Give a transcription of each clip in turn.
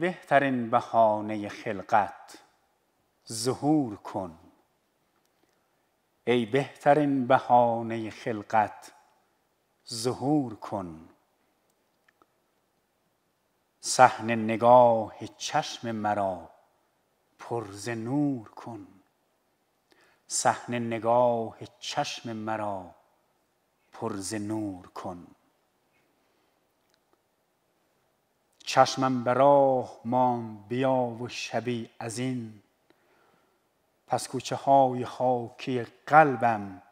بهترین بهانه خلقت ظهور کن ای بهترین بهانه خلقت ظهور کن صحن نگاه چشم مرا پرز نور کن صحن نگاه چشم مرا پرز نور کن چشمم به راه مان بیا و شبی از این پس کوچه های خاکی قلبم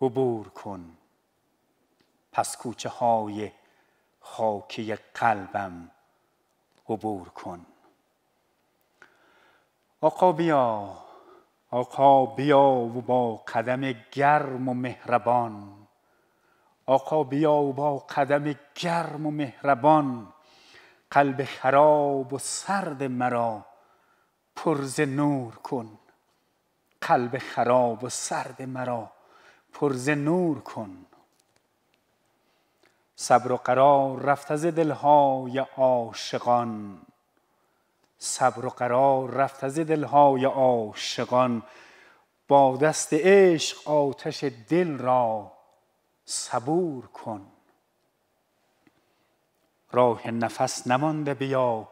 عبور کن پس کوچه های خاکی قلبم عبور کن آقا بیا آقا بیا و با قدم گرم و مهربان آقا بیا و با قدم گرم و مهربان قلب خراب و سرد مرا پر نور کن قلب خراب و سرد مرا پر نور کن صبر و قرار رفت از دلهای عاشقان صبر و قرار رفت از دلهای عاشقان با دست عشق آتش دل را صبور کن راه نفس نمانده بیا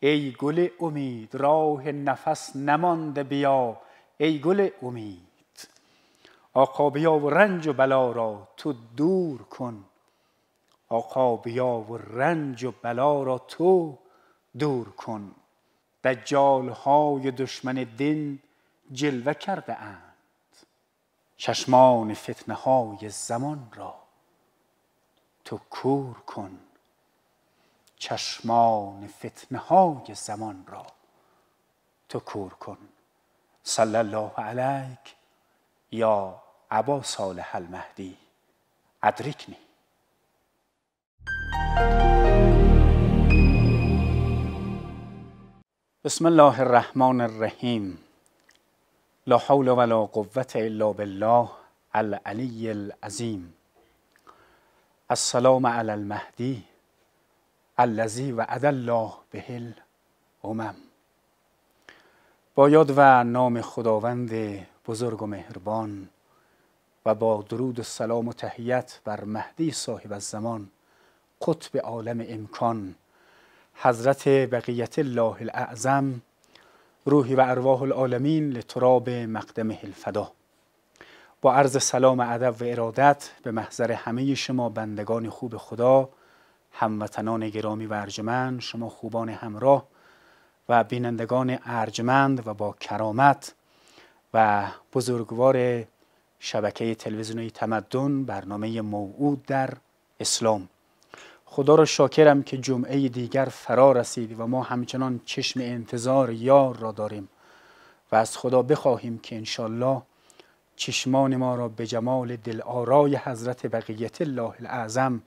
ای گل امید راه نفس نمانده بیا ای گل امید آقا بیا و رنج و بلا را تو دور کن آقا بیا و رنج و بلا را تو دور کن دجال های دشمن دین جلوه کرده اند چشمان فتنه های زمان را تو کور کن چشمان فتنه های زمان را تو کور کن صلی الله علیک یا عبا صالح المهدی ادرکنی بسم الله الرحمن الرحیم لا حول ولا قوت الا بالله العلی العظیم السلام علی المهدی الذی و الله بهل امم با یاد و نام خداوند بزرگ و مهربان و با درود و سلام و تهیت بر مهدی صاحب الزمان قطب عالم امکان حضرت بقیت الله الاعظم روحی و ارواح العالمین لتراب مقدمه الفدا با عرض سلام ادب و ارادت به محضر همه شما بندگان خوب خدا هموطنان گرامی و ارجمند شما خوبان همراه و بینندگان ارجمند و با کرامت و بزرگوار شبکه تلویزیونی تمدن برنامه موعود در اسلام خدا را شاکرم که جمعه دیگر فرا رسید و ما همچنان چشم انتظار یار را داریم و از خدا بخواهیم که انشالله چشمان ما را به جمال دل حضرت بقیت الله الاعظم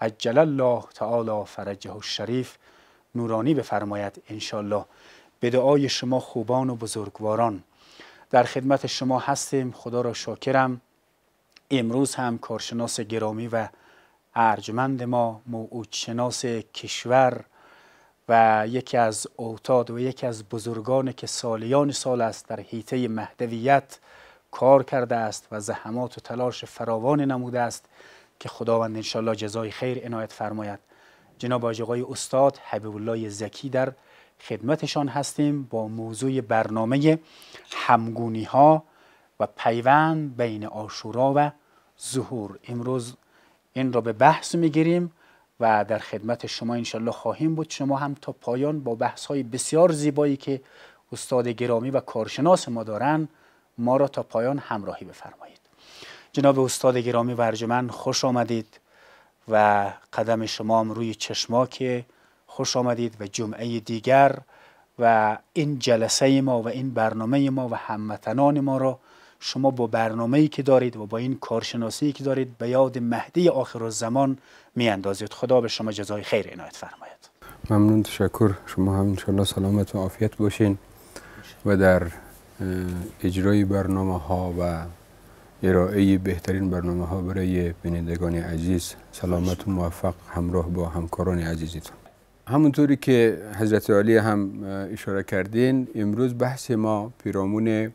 عجل الله تعالی فرجه الشریف نورانی بفرماید انشالله به دعای شما خوبان و بزرگواران در خدمت شما هستیم خدا را شاکرم امروز هم کارشناس گرامی و ارجمند ما موعودشناس کشور و یکی از اوتاد و یکی از بزرگان که سالیان سال است در حیطه مهدویت کار کرده است و زحمات و تلاش فراوان نموده است که خداوند انشالله جزای خیر عنایت فرماید جناب آقای استاد حبیب الله زکی در خدمتشان هستیم با موضوع برنامه همگونی ها و پیوند بین آشورا و ظهور امروز این را به بحث میگیریم و در خدمت شما انشالله خواهیم بود شما هم تا پایان با بحث های بسیار زیبایی که استاد گرامی و کارشناس ما دارن ما را تا پایان همراهی بفرمایید جناب استاد گرامی ورجمن خوش آمدید و قدم شما هم روی که خوش آمدید و جمعه دیگر و این جلسه ما و این برنامه ما و هموطنان ما را شما با برنامه که دارید و با این کارشناسی که دارید به یاد مهدی آخر الزمان می اندازید خدا به شما جزای خیر عنایت فرماید ممنون تشکر شما هم انشاءالله سلامت و عافیت باشین و در اجرای برنامه ها و ارائه بهترین برنامه ها برای بینندگان عزیز سلامت و موفق همراه با همکاران عزیزتون همونطوری که حضرت عالی هم اشاره کردین امروز بحث ما پیرامون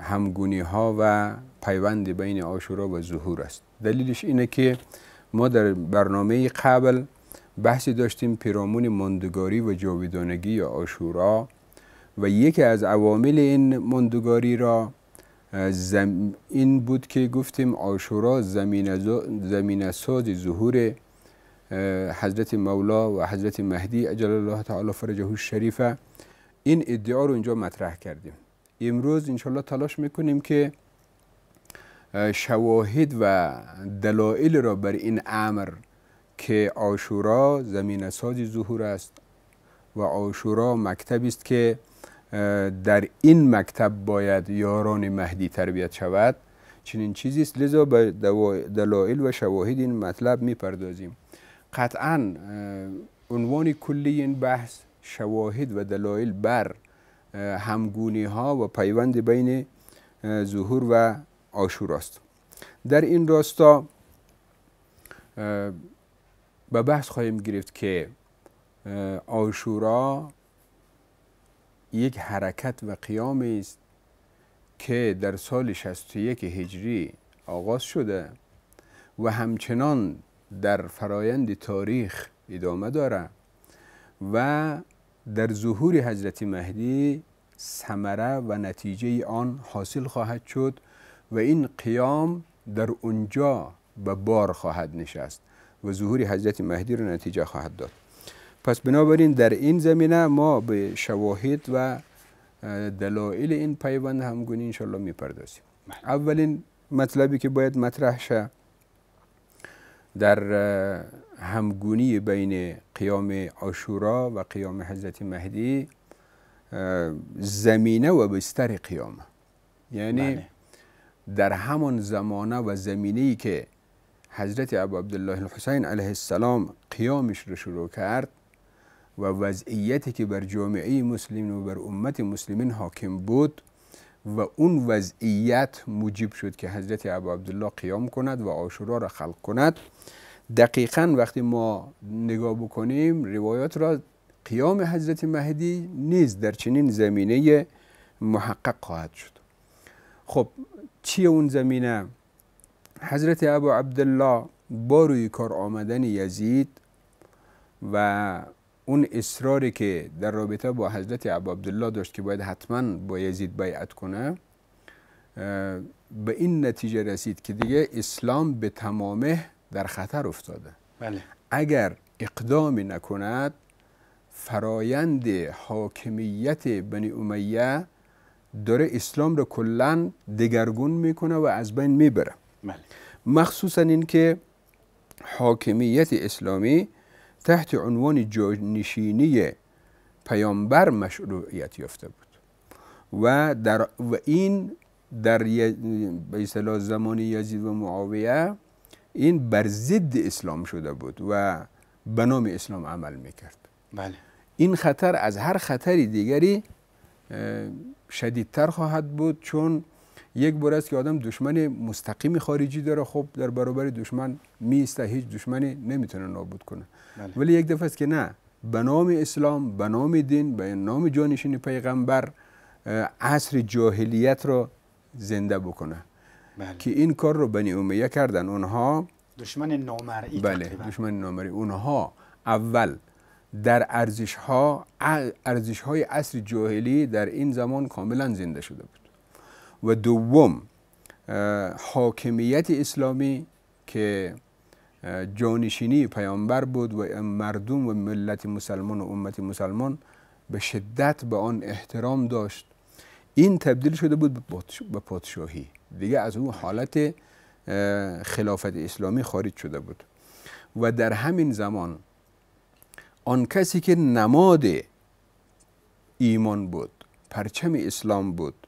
همگونی ها و پیوند بین آشورا و ظهور است دلیلش اینه که ما در برنامه قبل بحثی داشتیم پیرامون مندگاری و جاویدانگی یا آشورا و یکی از عوامل این مندگاری را این بود که گفتیم آشورا زمین ساز ظهور حضرت مولا و حضرت مهدی اجل الله تعالی فرجه الشریفه این ادعا رو اینجا مطرح کردیم امروز انشالله تلاش میکنیم که شواهد و دلایل را بر این امر که آشورا زمین ساز ظهور است و آشورا مکتبی است که در این مکتب باید یاران مهدی تربیت شود چنین چیزی است لذا به دلایل و شواهد این مطلب میپردازیم قطعا عنوان کلی این بحث شواهد و دلایل بر همگونی ها و پیوند بین ظهور و است در این راستا به بحث خواهیم گرفت که آشورا یک حرکت و قیام است که در سال 61 هجری آغاز شده و همچنان در فرایند تاریخ ادامه داره و در ظهور حضرت مهدی سمره و نتیجه آن حاصل خواهد شد و این قیام در اونجا به بار خواهد نشست و ظهور حضرت مهدی را نتیجه خواهد داد پس بنابراین در این زمینه ما به شواهد و دلایل این پیوند همگونی انشالله میپردازیم بله. اولین مطلبی که باید مطرح شه در همگونی بین قیام آشورا و قیام حضرت مهدی زمینه و بستر قیام یعنی بله. در همان زمانه و زمینه که حضرت ابو عبدالله الحسین علیه السلام قیامش رو شروع کرد و وضعیتی که بر جامعه مسلمین و بر امت مسلمین حاکم بود و اون وضعیت موجب شد که حضرت ابو عبدالله قیام کند و آشورا را خلق کند دقیقا وقتی ما نگاه بکنیم روایات را قیام حضرت مهدی نیز در چنین زمینه محقق خواهد شد خب چیه اون زمینه؟ حضرت ابو عبدالله با روی کار آمدن یزید و اون اصراری که در رابطه با حضرت عبدالله داشت که باید حتما با یزید بیعت کنه به این نتیجه رسید که دیگه اسلام به تمامه در خطر افتاده بله. اگر اقدامی نکند فرایند حاکمیت بنی امیه داره اسلام رو کلا دگرگون میکنه و از بین میبره بله. مخصوصا اینکه حاکمیت اسلامی تحت عنوان جانشینی پیامبر مشروعیت یافته بود و, در این در به اصطلاح زمان یزید و معاویه این بر ضد اسلام شده بود و به نام اسلام عمل میکرد بله این خطر از هر خطری دیگری شدیدتر خواهد بود چون یک بار است که آدم دشمن مستقیم خارجی داره خب در برابر دشمن میسته هیچ دشمنی نمیتونه نابود کنه بله. ولی یک دفعه است که نه به نام اسلام به نام دین به نام جانشین پیغمبر عصر جاهلیت رو زنده بکنه بله. که این کار رو بنی امیه کردن اونها دشمن نامرئی بله دشمن نامرئی اونها اول در ارزش ها ارزش های عصر جاهلی در این زمان کاملا زنده شده بود و دوم حاکمیت اسلامی که جانشینی پیامبر بود و مردم و ملت مسلمان و امت مسلمان به شدت به آن احترام داشت این تبدیل شده بود به پادشاهی دیگه از اون حالت خلافت اسلامی خارج شده بود و در همین زمان آن کسی که نماد ایمان بود پرچم اسلام بود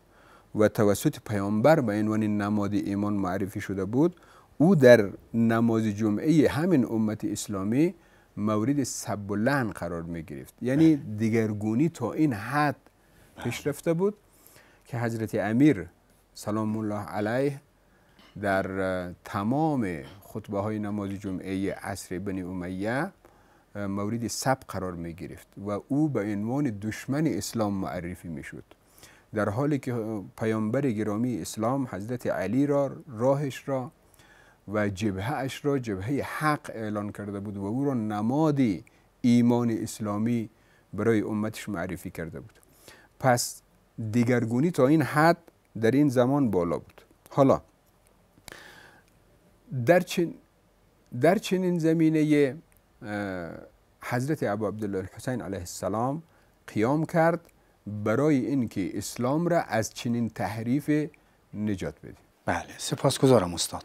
و توسط پیامبر به عنوان نماد ایمان معرفی شده بود او در نماز جمعه همین امت اسلامی مورد سب و لعن قرار می گرفت یعنی دیگرگونی تا این حد پیش رفته بود که حضرت امیر سلام الله علیه در تمام خطبه های نماز جمعه عصر بنی امیه مورد سب قرار می گرفت و او به عنوان دشمن اسلام معرفی می شود در حالی که پیامبر گرامی اسلام حضرت علی را راهش را و جبهه اش را جبهه حق اعلان کرده بود و او را نمادی ایمان اسلامی برای امتش معرفی کرده بود پس دیگرگونی تا این حد در این زمان بالا بود حالا در, چن در چنین زمینه حضرت ابو عبدالله الحسین علیه السلام قیام کرد برای اینکه اسلام را از چنین تحریف نجات بدیم بله سپاسگزارم استاد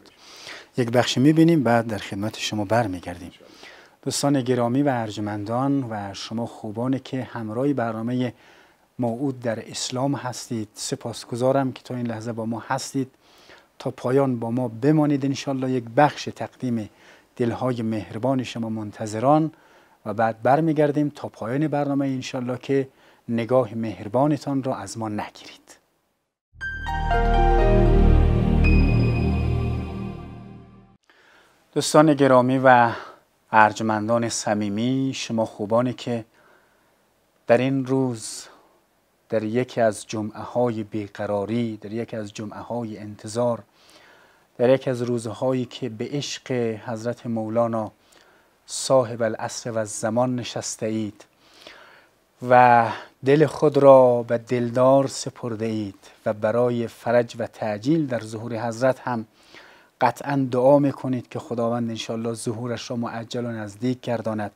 یک بخش میبینیم بعد در خدمت شما برمیگردیم دوستان گرامی و ارجمندان و شما خوبانی که همراه برنامه موعود در اسلام هستید سپاسگزارم که تا این لحظه با ما هستید تا پایان با ما بمانید انشالله یک بخش تقدیم دلهای مهربان شما منتظران و بعد برمیگردیم تا پایان برنامه انشالله که نگاه مهربانتان را از ما نگیرید دوستان گرامی و ارجمندان صمیمی شما خوبانی که در این روز در یکی از جمعه های بیقراری در یکی از جمعه های انتظار در یکی از روزهایی که به عشق حضرت مولانا صاحب العصر و زمان نشسته اید و دل خود را به دلدار سپرده اید و برای فرج و تعجیل در ظهور حضرت هم قطعا دعا میکنید که خداوند انشاءالله ظهورش را معجل و نزدیک گرداند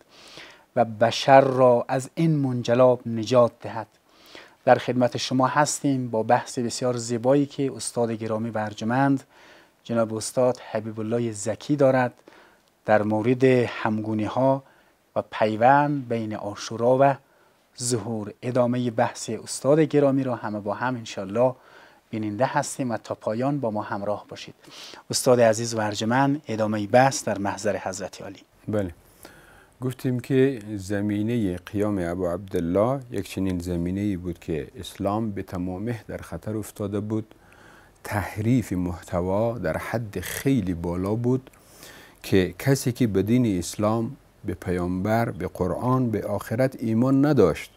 و بشر را از این منجلاب نجات دهد در خدمت شما هستیم با بحث بسیار زیبایی که استاد گرامی برجمند جناب استاد حبیب الله زکی دارد در مورد همگونی ها و پیوند بین آشورا و ظهور ادامه بحث استاد گرامی را همه با هم انشالله بیننده هستیم و تا پایان با ما همراه باشید استاد عزیز و ارجمند ادامه بحث در محضر حضرت علی بله گفتیم که زمینه قیام ابو عبدالله یک چنین زمینه ای بود که اسلام به تمامه در خطر افتاده بود تحریف محتوا در حد خیلی بالا بود که کسی که به دین اسلام به پیامبر به قرآن به آخرت ایمان نداشت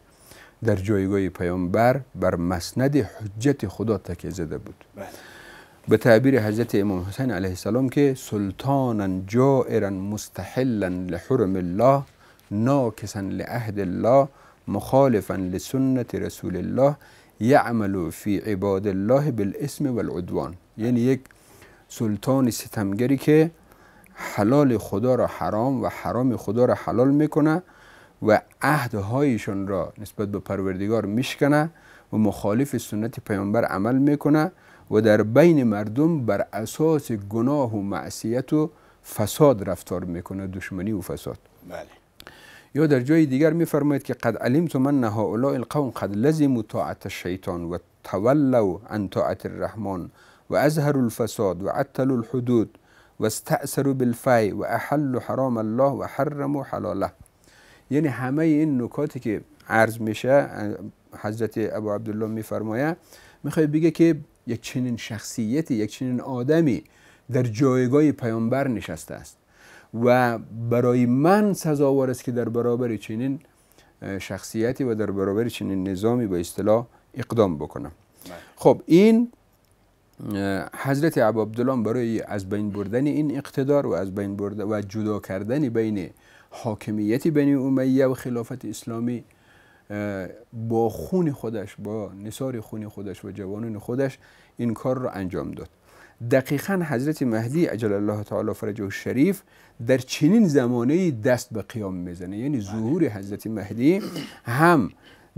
در جایگاه پیامبر بر مسند حجت خدا تکیه زده بود بله. به تعبیر حضرت امام حسین علیه السلام که سلطانا جائرا مستحلا لحرم الله ناکسا لعهد الله مخالفا لسنت رسول الله یعمل فی عباد الله بالاسم والعدوان یعنی بله. یک سلطان ستمگری که حلال خدا را حرام و حرام خدا را حلال میکنه و عهدهایشون را نسبت به پروردگار میشکنه و مخالف سنت پیامبر عمل میکنه و در بین مردم بر اساس گناه و معصیت و فساد رفتار میکنه دشمنی و فساد بله. یا در جای دیگر میفرماید که قد علمت من هؤلاء القوم قد لزم طاعت شیطان و تولوا عن طاعت الرحمن و ازهر الفساد و عطل الحدود واستأثروا بالفی و احل حرام الله و حرم حلاله یعنی همه این نکاتی که عرض میشه حضرت ابو عبدالله میفرمایه میخوای بگه که یک چنین شخصیتی یک چنین آدمی در جایگاه پیامبر نشسته است و برای من سزاوار است که در برابر چنین شخصیتی و در برابر چنین نظامی با اصطلاح اقدام بکنم بله. خب این حضرت عبدالله برای از بین بردن این اقتدار و از بین برد و جدا کردن بین حاکمیت بنی امیه و خلافت اسلامی با خون خودش با نصار خون خودش و جوانان خودش این کار را انجام داد دقیقا حضرت مهدی اجل الله تعالی فرجه و شریف در چنین زمانه دست به قیام میزنه یعنی ظهور بله. حضرت مهدی هم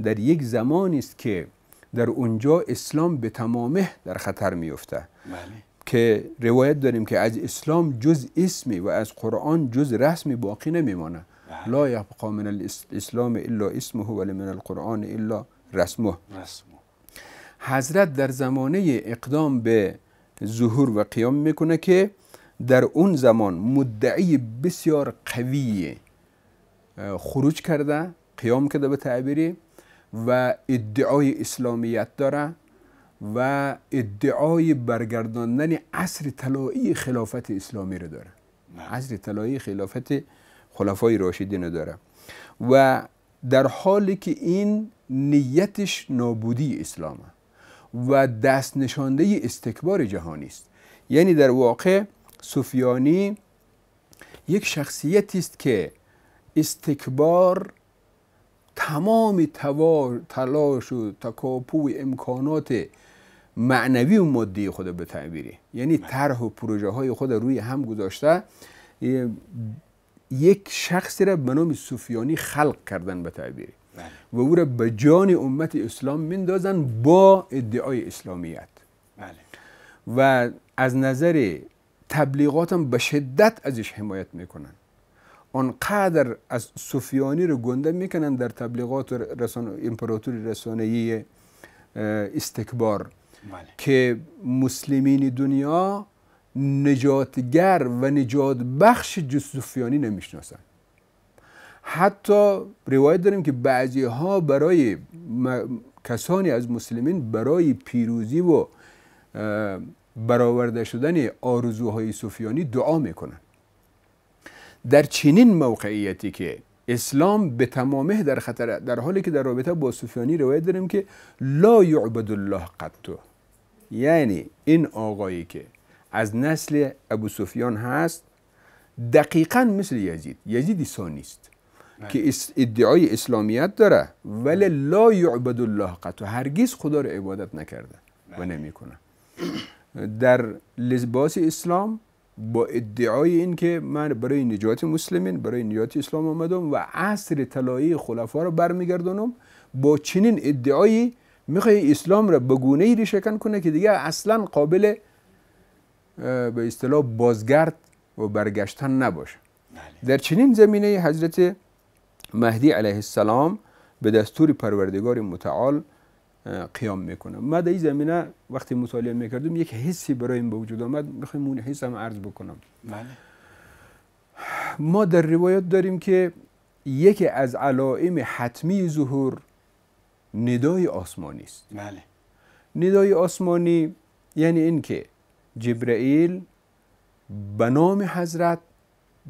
در یک زمانی است که در اونجا اسلام به تمامه در خطر میفته بله. که روایت داریم که از اسلام جز اسمی و از قرآن جز رسمی باقی نمیمانه بله. لا یبقا من الاسلام الا اسمه ولی من القرآن الا رسمه حضرت در زمانه اقدام به ظهور و قیام میکنه که در اون زمان مدعی بسیار قوی خروج کرده قیام کرده به تعبیری و ادعای اسلامیت داره و ادعای برگرداندن عصر طلایی خلافت اسلامی رو داره عصر طلایی خلافت خلفای راشدین رو داره و در حالی که این نیتش نابودی اسلامه و دست نشانده استکبار جهانی است یعنی در واقع سفیانی یک شخصیتی است که استکبار تمام تلاش و تکاپو امکانات معنوی و مادی خود به تعبیری یعنی بله. طرح و پروژه های خود روی هم گذاشته یک شخصی را به نام سفیانی خلق کردن به تعبیری بله. و او را به جان امت اسلام میندازن با ادعای اسلامیت بله. و از نظر هم به شدت ازش حمایت میکنن آنقدر از سفیانی رو گنده میکنن در تبلیغات رسان... امپراتوری رسانه‌ای استکبار بله. که مسلمین دنیا نجاتگر و نجات بخش جز سفیانی نمیشناسن حتی روایت داریم که بعضی ها برای کسانی از مسلمین برای پیروزی و برآورده شدن آرزوهای سفیانی دعا میکنن در چنین موقعیتی که اسلام به تمامه در خطر در حالی که در رابطه با سفیانی روایت داریم که لا یعبد الله قط یعنی این آقایی که از نسل ابو سفیان هست دقیقا مثل یزید یزید نیست که ادعای اسلامیت داره ولی لا یعبد الله قط هرگز خدا رو عبادت نکرده و نمیکنه در لباس اسلام با ادعای که من برای نجات مسلمین برای نجات اسلام آمدم و عصر طلایی خلفا رو برمیگردانم با چنین ادعایی میخوای اسلام را به گونه ای کنه که دیگه اصلا قابل به اصطلاح بازگرد و برگشتن نباشه بله. در چنین زمینه حضرت مهدی علیه السلام به دستور پروردگار متعال قیام میکنم. ما در این زمینه وقتی مطالعه میکردم یک حسی برای این وجود آمد میخوایم اون حس هم عرض بکنم بله. ما در روایات داریم که یکی از علائم حتمی ظهور ندای آسمانی است بله. ندای آسمانی یعنی اینکه جبرائیل به نام حضرت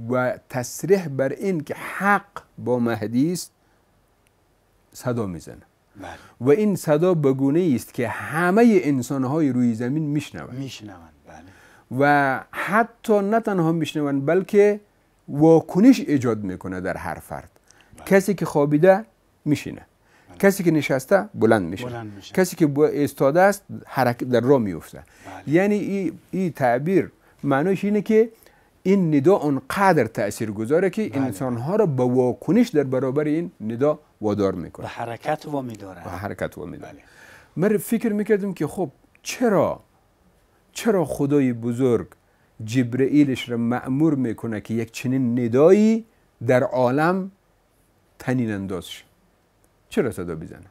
و تصریح بر این که حق با مهدی است صدا میزنه و این صدا بگونه است که همه انسان های روی زمین میشنوند میشنوند بله. و حتی نه تنها میشنوند بلکه واکنش ایجاد میکنه در هر فرد بله. کسی که خوابیده میشینه بله. کسی که نشسته بلند میشه, کسی که استاده است حرکت در راه میفته یعنی این ای تعبیر معنیش اینه که این ندا آنقدر تاثیر گذاره که انسان ها را به واکنش در برابر این ندا وادار میکنه و حرکت و میداره و حرکت و میداره بله. من فکر میکردم که خب چرا چرا خدای بزرگ جبرئیلش را معمور میکنه که یک چنین ندایی در عالم تنین انداز شه چرا صدا بزنه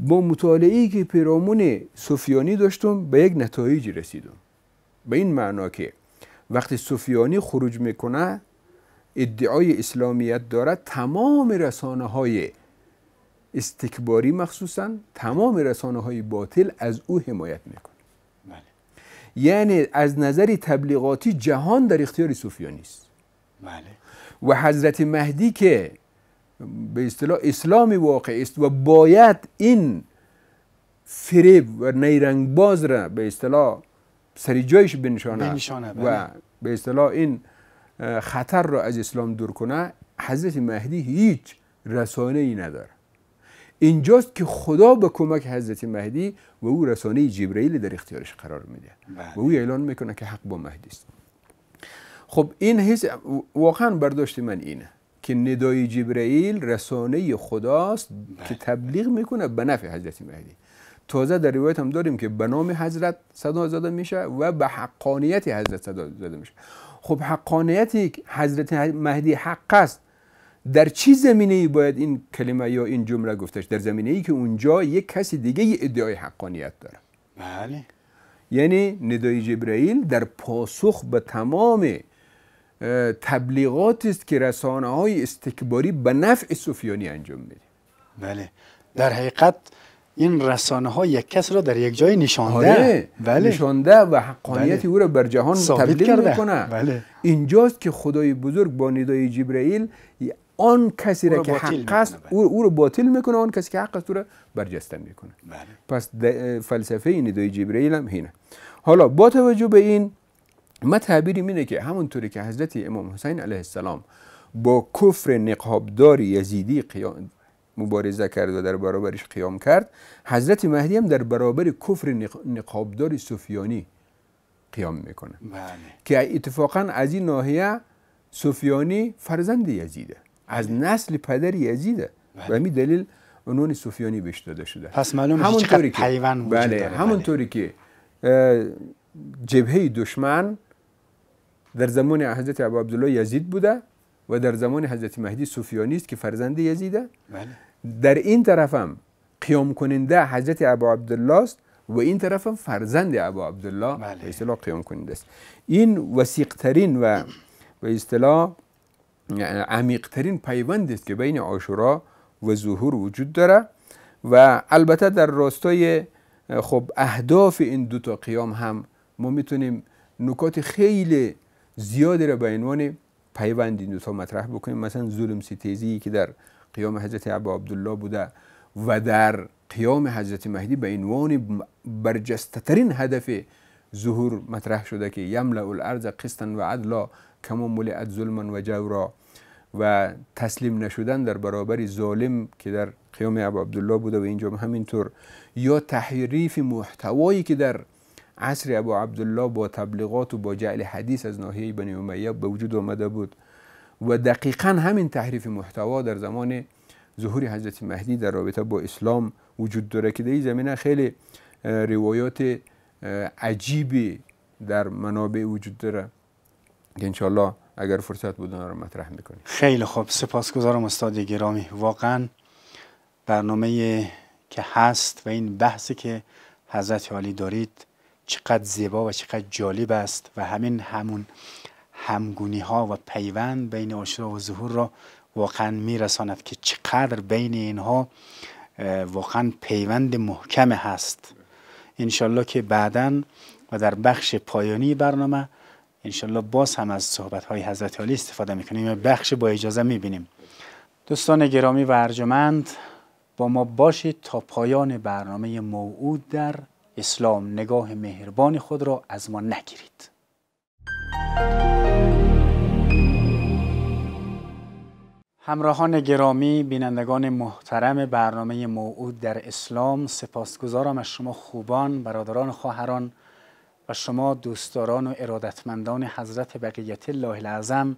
با مطالعه که پیرامون سفیانی داشتم به یک نتایجی رسیدم به این معنا که وقتی سفیانی خروج میکنه ادعای اسلامیت دارد تمام رسانه های استکباری مخصوصا تمام رسانه های باطل از او حمایت میکنه بله. یعنی از نظر تبلیغاتی جهان در اختیار صوفیانی است بله. و حضرت مهدی که به اصطلاح اسلامی واقع است و باید این فریب و نیرنگ باز را به اصطلاح سری جایش بنشاند و بله. به اصطلاح این خطر را از اسلام دور کنه حضرت مهدی هیچ رسانه ای نداره اینجاست که خدا به کمک حضرت مهدی و او رسانه جبرئیل در اختیارش قرار میده بله. و او اعلان میکنه که حق با مهدی است خب این حس واقعا برداشت من اینه که ندای جبرئیل رسانه خداست که بله. تبلیغ میکنه به نفع حضرت مهدی تازه در روایت هم داریم که به نام حضرت صدا زده میشه و به حقانیت حضرت صدا زده میشه خب حقانیت حضرت مهدی حق است در چه زمینه ای باید این کلمه یا این جمله گفتش در زمینه ای که اونجا یک کسی دیگه ادعای حقانیت داره بله یعنی ندای جبرئیل در پاسخ به تمام تبلیغات است که رسانه های استکباری به نفع سفیانی انجام میده بله در حقیقت این رسانه ها یک کس را در یک جای نشانده آره، بله. نشانده و بله. حقانیت بله. او را بر جهان تبلیغ میکنه بله. اینجاست که خدای بزرگ با ندای جبرئیل آن کسی را که حق است بله. او را باطل میکنه آن کسی که حق است او را برجسته میکنه بله. پس فلسفه ندای جبرئیل هم اینه حالا با توجه به این ما تعبیری اینه که همونطوری که حضرت امام حسین علیه السلام با کفر نقابدار یزیدی مبارزه کرد و در برابرش قیام کرد حضرت مهدی هم در برابر کفر نقابدار سفیانی قیام میکنه بله. که اتفاقا از این ناحیه سفیانی فرزند یزیده از بله. نسل پدر یزیده و بله. همین دلیل عنوان سفیانی بهش داده شده پس معلوم طوری که پیوند بله همونطوری که جبهه دشمن در زمان حضرت ابو عبدالله یزید بوده و در زمان حضرت مهدی سفیانی است که فرزند یزیده بله. در این طرفم قیام کننده حضرت ابا عبدالله است و این طرفم فرزند ابا عبدالله بله. به اصطلاح قیام کننده است این وسیقترین و به اصطلاح عمیقترین پیوند است که بین عاشورا و ظهور وجود داره و البته در راستای خب اهداف این دو تا قیام هم ما میتونیم نکات خیلی زیادی را به عنوان پیوند این دو تا مطرح بکنیم مثلا ظلم سیتیزی که در قیام حضرت عبا عبدالله بوده و در قیام حضرت مهدی به عنوان برجستترین هدف ظهور مطرح شده که یملا الارض قسطا و عدلا کما ملئت ظلما و جورا و تسلیم نشدن در برابر ظالم که در قیام عبا عبدالله بوده و اینجا همینطور یا تحریف محتوایی که در عصر ابو عبدالله با تبلیغات و با جعل حدیث از ناحیه بنی امیه به وجود آمده بود و دقیقا همین تحریف محتوا در زمان ظهور حضرت مهدی در رابطه با اسلام وجود داره که در این زمینه خیلی روایات عجیبی در منابع وجود داره که انشالله اگر فرصت بودن رو مطرح میکنیم خیلی خوب سپاسگزارم استاد گرامی واقعا برنامه که هست و این بحثی که حضرت عالی دارید چقدر زیبا و چقدر جالب است و همین همون همگونی ها و پیوند بین آشرا و ظهور را واقعا میرساند که چقدر بین اینها واقعا پیوند محکم هست انشالله که بعدا و در بخش پایانی برنامه انشالله باز هم از صحبت های حضرت علی استفاده میکنیم و بخش با اجازه میبینیم دوستان گرامی و ارجمند با ما باشید تا پایان برنامه موعود در اسلام نگاه مهربان خود را از ما نگیرید همراهان گرامی بینندگان محترم برنامه موعود در اسلام سپاسگزارم از شما خوبان برادران خواهران و شما دوستداران و ارادتمندان حضرت بقیت الله العظم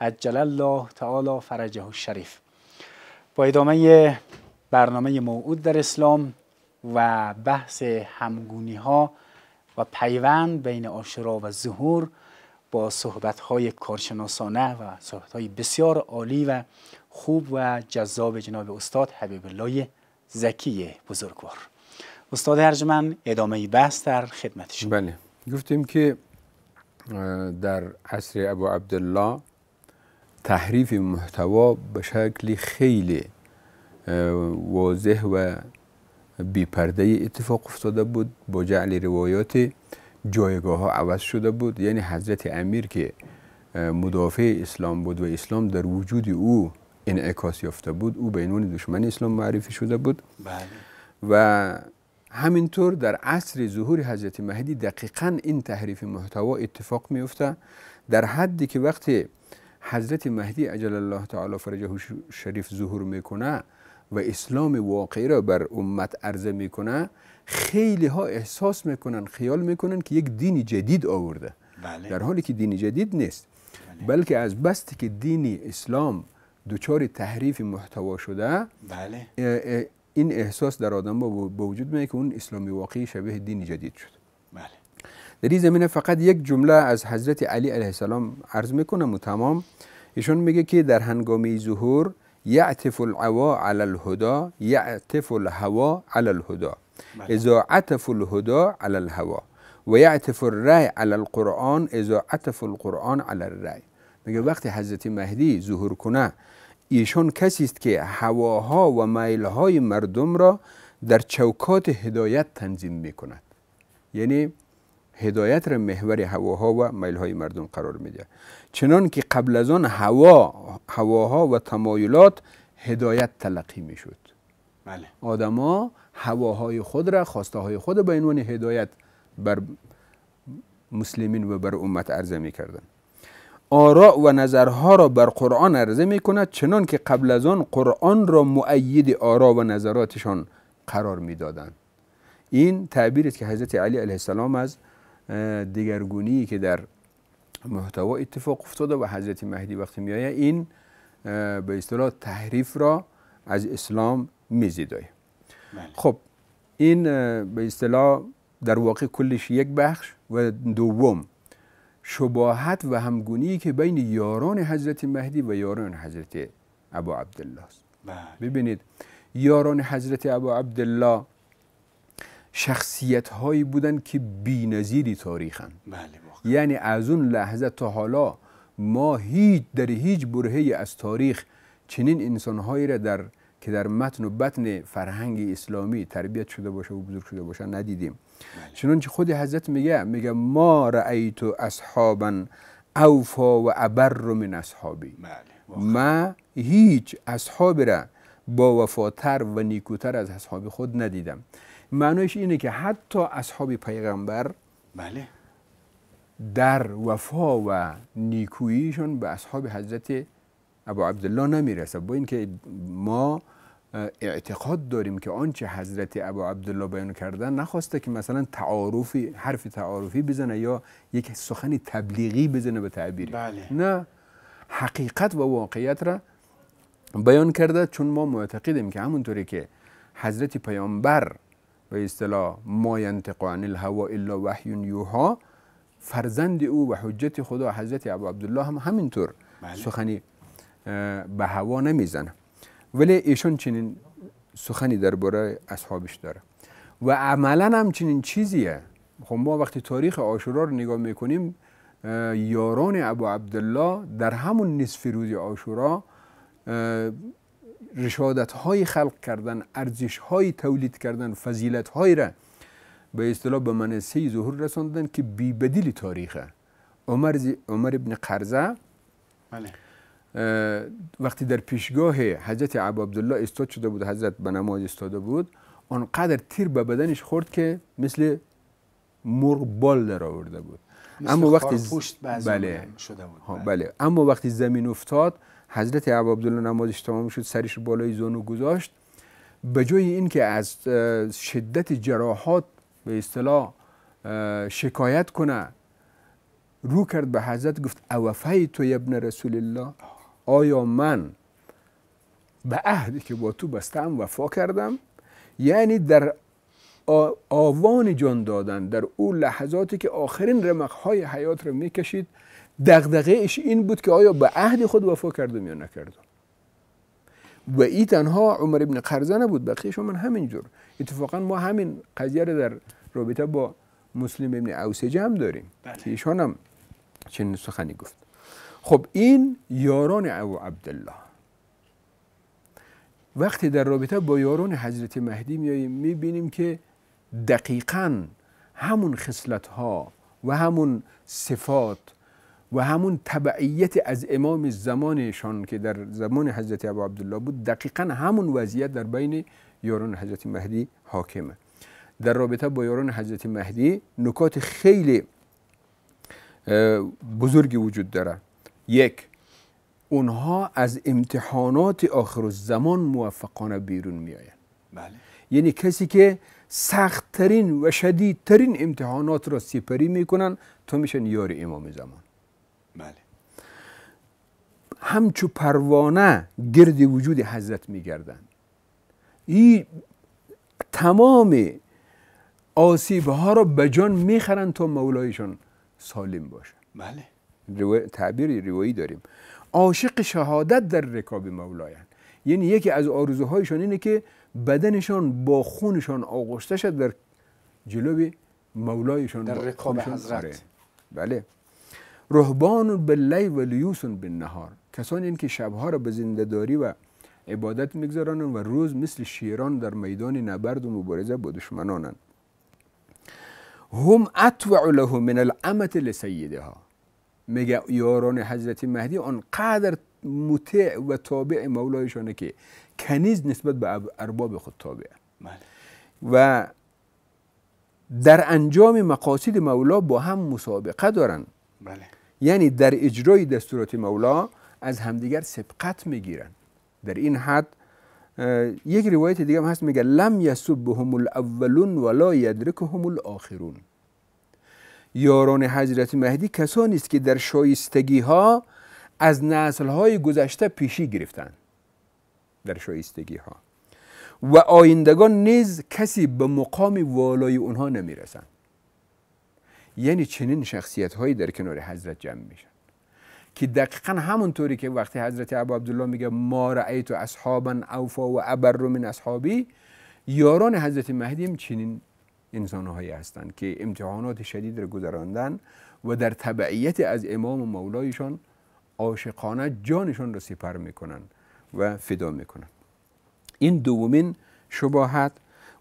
عجل الله تعالی فرجه شریف با ادامه برنامه موعود در اسلام و بحث همگونی ها و پیوند بین آشرا و ظهور صحبت های کارشناسانه و های بسیار عالی و خوب و جذاب جناب استاد حبیب الله زکی بزرگوار استاد ارجمن ادامه بحث در خدمت شما بله گفتیم که در عصر ابو عبدالله تحریف محتوا به شکل خیلی واضح و پرده اتفاق افتاده بود با جعل روایاتی جایگاه ها عوض شده بود یعنی حضرت امیر که مدافع اسلام بود و اسلام در وجود او انعکاس یافته بود او به عنوان دشمن اسلام معرفی شده بود بله. و همینطور در عصر ظهور حضرت مهدی دقیقا این تحریف محتوا اتفاق میفته در حدی که وقتی حضرت مهدی اجل الله تعالی فرجه شریف ظهور میکنه و اسلام واقعی را بر امت عرضه میکنه خیلی ها احساس میکنن خیال میکنن که یک دین جدید آورده بله. در حالی که دین جدید نیست بله. بلکه از بستی که دینی اسلام دچار تحریف محتوا شده بله. این احساس در آدم با وجود میکنه که اون اسلامی واقعی شبیه دین جدید شد بله. در این زمینه فقط یک جمله از حضرت علی علیه السلام عرض میکنم و تمام ایشون میگه که در هنگامی ظهور یعتف العوا علی الهدا یعتف الهوا علی الهدا بله. اذا عتف الهدا علی الهوا و یعتف الرأی علی القرآن اذا عتف القرآن علی الرای. میگه وقتی حضرت مهدی ظهور کنه ایشان کسی است که هواها و میلهای مردم را در چوکات هدایت تنظیم میکند یعنی هدایت را محور هواها و های مردم قرار میده چنان که قبل از آن هوا هواها و تمایلات هدایت تلقی میشد بله. آدما هواهای خود را خواسته های خود به عنوان هدایت بر مسلمین و بر امت عرضه می کردن. آراء و نظرها را بر قرآن عرضه می کند چنان که قبل از آن قرآن را معید آراء و نظراتشان قرار میدادند. دادن. این تعبیری که حضرت علی علیه السلام از دیگرگونی که در محتوا اتفاق افتاده و حضرت مهدی وقتی میایه این به اصطلاح تحریف را از اسلام میزیده بله. خب این به اصطلاح در واقع کلش یک بخش و دوم شباهت و همگونی که بین یاران حضرت مهدی و یاران حضرت ابو عبدالله است بله. ببینید یاران حضرت ابو عبدالله شخصیت هایی بودن که بی‌نظیری تاریخن بله یعنی از اون لحظه تا حالا ما هیچ در هیچ برهه از تاریخ چنین انسانهایی را در که در متن و بطن فرهنگ اسلامی تربیت شده باشه و بزرگ شده باشه ندیدیم بله. چنانچه خود حضرت میگه میگه ما رأیت اصحابا اوفا و ابر من اصحابی بله. ما هیچ اصحابی را با وفاتر و نیکوتر از اصحاب خود ندیدم معنیش اینه که حتی اصحاب پیغمبر بله در وفا و نیکوییشون به اصحاب حضرت ابو عبدالله نمیرسه با اینکه ما اعتقاد داریم که آنچه حضرت ابو عبدالله بیان کردن نخواسته که مثلا تعارفی حرف تعارفی بزنه یا یک سخن تبلیغی بزنه به تعبیری بله. نه حقیقت و واقعیت را بیان کرده چون ما معتقدیم که همونطوری که حضرت پیامبر به اصطلاح ما ینطق عن الهوا الا وحی یوها فرزند او و حجت خدا حضرت ابو عبدالله هم همینطور بله. سخنی به هوا نمیزنه ولی ایشون چنین سخنی درباره اصحابش داره و عملا هم چنین چیزیه خب ما وقتی تاریخ آشورا رو نگاه میکنیم یاران ابو عبدالله در همون نصف روز آشورا رشادت های خلق کردن ارزش های تولید کردن فضیلت های را به اصطلاح به منصه ظهور رساندن که بی بدیل تاریخه عمر, عمر ابن قرزه بله. وقتی در پیشگاه حضرت عبدالله استاد شده بود حضرت به نماز استاده بود آنقدر تیر به بدنش خورد که مثل مرغ بال در آورده بود اما وقتی بله. شده بود بله. بله. اما وقتی زمین افتاد حضرت عبا عبدالله نمازش تمام شد سرش بالای زانو گذاشت به جای اینکه از شدت جراحات به اصطلاح شکایت کنه رو کرد به حضرت گفت اوفی تو ابن رسول الله آیا من به عهدی که با تو بستم وفا کردم یعنی در آوان جان دادن در او لحظاتی که آخرین های حیات رو میکشید دغدغه اش این بود که آیا به عهد خود وفا کردم یا نکردم و این تنها عمر ابن قرزه نبود شما من همینجور اتفاقا ما همین قضیه رو در رابطه با مسلم ابن اوسجه هم داریم بله. که ایشان هم چنین سخنی گفت خب این یاران ابو عبدالله وقتی در رابطه با یاران حضرت مهدی میاییم میبینیم که دقیقا همون خصلت ها و همون صفات و همون تبعیت از امام زمانشان که در زمان حضرت ابو عبدالله بود دقیقا همون وضعیت در بین یاران حضرت مهدی حاکمه در رابطه با یاران حضرت مهدی نکات خیلی بزرگی وجود داره یک اونها از امتحانات آخر زمان موفقانه بیرون میآیند بله. یعنی کسی که سختترین و شدیدترین امتحانات را سپری میکنن تا میشن یار امام زمان بله همچو پروانه گرد وجود حضرت میگردند این تمام آسیب ها را به جان میخرند تا مولایشان سالم باشن بله رو... تعبیر روایی داریم عاشق شهادت در رکاب مولایان. یعنی یکی از آرزوهایشان اینه که بدنشان با خونشان آغشته شد در جلوی مولایشان در رکاب حضرت آره. بله رهبان باللی و لیوسون نهار کسانی این که شبها را به زندهداری و عبادت میگذرانند و روز مثل شیران در میدان نبرد و مبارزه با دشمنانند هم اطوع له من الامت لسیده ها میگه یاران حضرت مهدی آنقدر مطیع و تابع مولایشانه که کنیز نسبت به ارباب خود تابع بله. و در انجام مقاصد مولا با هم مسابقه دارند بله. یعنی در اجرای دستورات مولا از همدیگر سبقت میگیرن در این حد یک روایت دیگه هست میگه لم یسبهم الاولون ولا یدرکهم الاخرون یاران حضرت مهدی کسانی است که در شایستگی ها از نسل های گذشته پیشی گرفتند در شایستگی ها و آیندگان نیز کسی به مقام والای اونها نمیرسند یعنی چنین شخصیت هایی در کنار حضرت جمع میشن که دقیقا همونطوری که وقتی حضرت ابو عبدالله میگه ما رأیت اصحابا اوفا و ابر من اصحابی یاران حضرت مهدی هم چنین هایی هستند که امتحانات شدید را گذراندن و در تبعیت از امام و مولایشان عاشقانه جانشان را سپر میکنن و فدا میکنن این دومین شباهت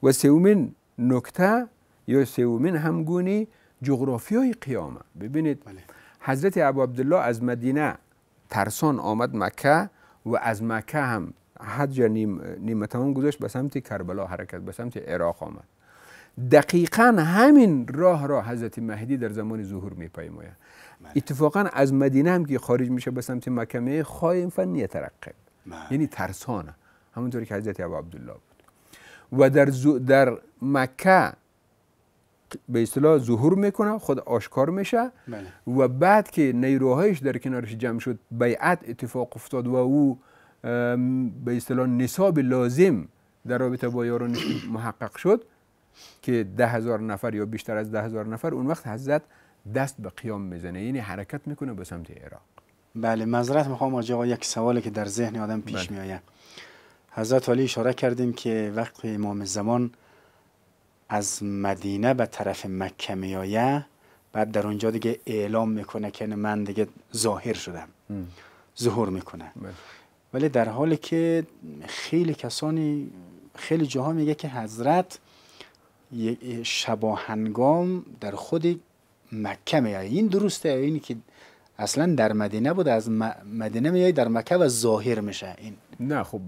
و سومین نکته یا سومین همگونی های قیامه ببینید بله. حضرت ابو عبدالله از مدینه ترسان آمد مکه و از مکه هم حد جا نیم گذاشت به سمت کربلا حرکت به سمت عراق آمد دقیقا همین راه را حضرت مهدی در زمان ظهور می پیماید بله. اتفاقا از مدینه هم که خارج میشه به سمت مکه می خواهیم فن ترقب بله. یعنی ترسانه همونطوری که حضرت ابو عبدالله بود و در, در مکه به اصطلاح ظهور میکنه خود آشکار میشه بله. و بعد که نیروهایش در کنارش جمع شد بیعت اتفاق افتاد و او به اصطلاح نصاب لازم در رابطه با یارانش محقق شد که ده هزار نفر یا بیشتر از ده هزار نفر اون وقت حضرت دست به قیام میزنه یعنی حرکت میکنه به سمت عراق بله مذرت میخوام آجا یک سوالی که در ذهن آدم پیش بله. میآید حضرت علی اشاره کردیم که وقت امام زمان از مدینه به طرف مکه میایه بعد در اونجا دیگه اعلام میکنه که من دیگه ظاهر شدم ظهور میکنه بله. ولی در حالی که خیلی کسانی خیلی جاها میگه که حضرت شباهنگام در خود مکه میایه این درسته این که اصلا در مدینه بود از مدینه میای در مکه و ظاهر میشه این نه خب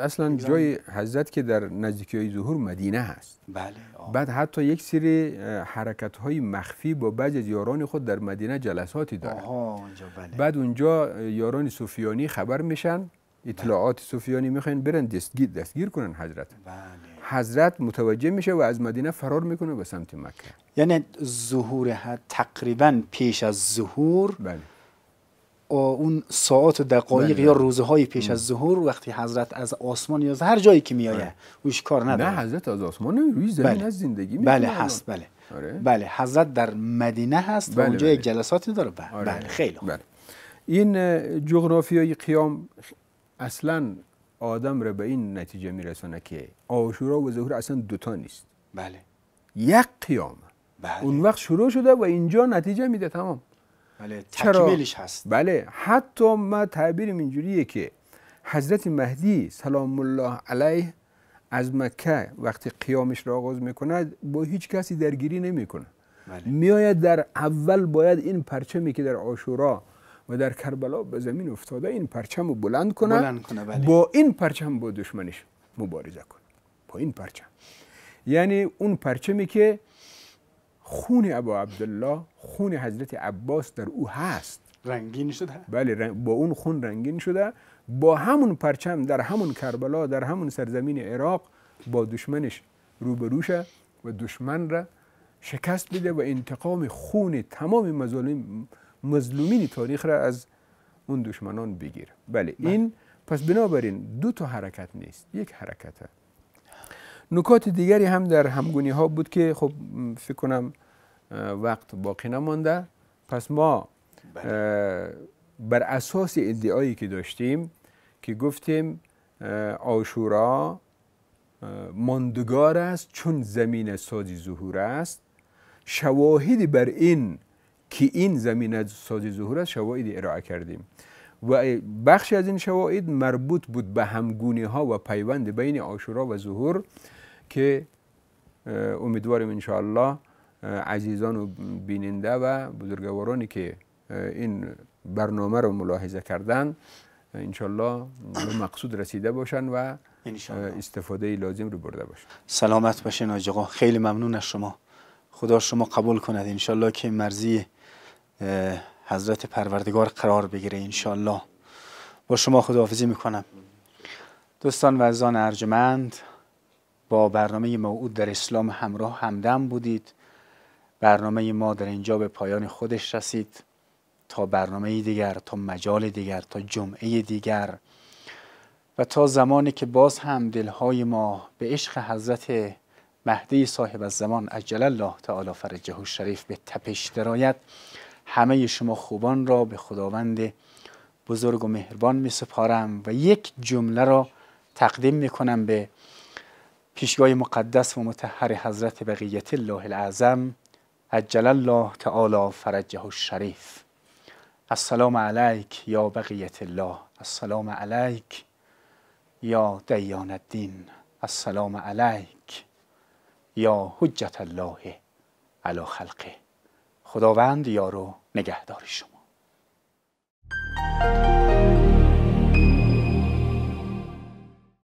اصلا جای حضرت که در نزدیکی های ظهور مدینه هست بله بعد حتی یک سری حرکت های مخفی با بعضی از یاران خود در مدینه جلساتی داره اونجا بله. بعد اونجا یاران سفیانی خبر میشن اطلاعات بله. سفیانی میخواین برن دستگیر دستگیر کنن حضرت بله حضرت متوجه میشه و از مدینه فرار میکنه به سمت مکه یعنی ظهور تقریبا پیش از ظهور بله. و اون ساعت و دقایق بله. یا روزهای پیش از ظهور وقتی حضرت از آسمان یا هر جایی که میایه بله. اوش کار نداره نه حضرت از آسمان روی زمین بله. از زندگی میکنه بله هست بله آره. بله حضرت در مدینه هست و بله، اونجا یک جلساتی داره بله, آره. بله. خیلی خوب. این جغرافیای قیام اصلا آدم را به این نتیجه میرسانه که آشورا و ظهور اصلا دوتا نیست بله یک قیام بله. اون وقت شروع شده و اینجا نتیجه میده تمام بله تکمیلش هست بله حتی ما تعبیرم اینجوریه که حضرت مهدی سلام الله علیه از مکه وقتی قیامش را آغاز میکند با هیچ کسی درگیری نمیکنه بله. میآید در اول باید این پرچمی که در آشورا و در کربلا به زمین افتاده این پرچم رو بلند کنه, بلند کنه بله. با این پرچم با دشمنش مبارزه کنه با این پرچم یعنی اون پرچمی که خون ابا عبدالله خون حضرت عباس در او هست رنگین شده بله با اون خون رنگین شده با همون پرچم در همون کربلا در همون سرزمین عراق با دشمنش روبروشه و دشمن را شکست بده و انتقام خون تمام مظالم مظلومین تاریخ را از اون دشمنان بگیر بله،, بله این پس بنابراین دو تا حرکت نیست یک حرکت هست نکات دیگری هم در همگونی ها بود که خب فکر کنم وقت باقی نمانده پس ما بله. بر اساس ادعایی که داشتیم که گفتیم آشورا ماندگار است چون زمین سازی ظهور است شواهد بر این که این زمینه سازی ظهور است شواهد ارائه کردیم و بخشی از این شواهد مربوط بود به همگونی ها و پیوند بین آشورا و ظهور که امیدواریم الله عزیزان و بیننده و بزرگوارانی که این برنامه رو ملاحظه کردن انشالله به مقصود رسیده باشن و استفاده لازم رو برده باشن سلامت باشین اجقا خیلی ممنون از شما خدا شما قبول کند انشالله که مرزی حضرت پروردگار قرار بگیره انشالله با شما خداحافظی میکنم دوستان و ازان ارجمند با برنامه موعود در اسلام همراه همدم بودید برنامه ما در اینجا به پایان خودش رسید تا برنامه دیگر تا مجال دیگر تا جمعه دیگر و تا زمانی که باز هم دلهای ما به عشق حضرت مهدی صاحب الزمان زمان عجل الله تعالی فرجه و شریف به تپش درایت همه شما خوبان را به خداوند بزرگ و مهربان می سپارم و یک جمله را تقدیم می کنم به پیشگاه مقدس و متحر حضرت بقیت الله العظم اجل الله تعالی فرجه شریف السلام علیک یا بقیت الله السلام علیک یا دیان الدین السلام علیک یا حجت الله علی خلقه خداوند یارو نگهدار شما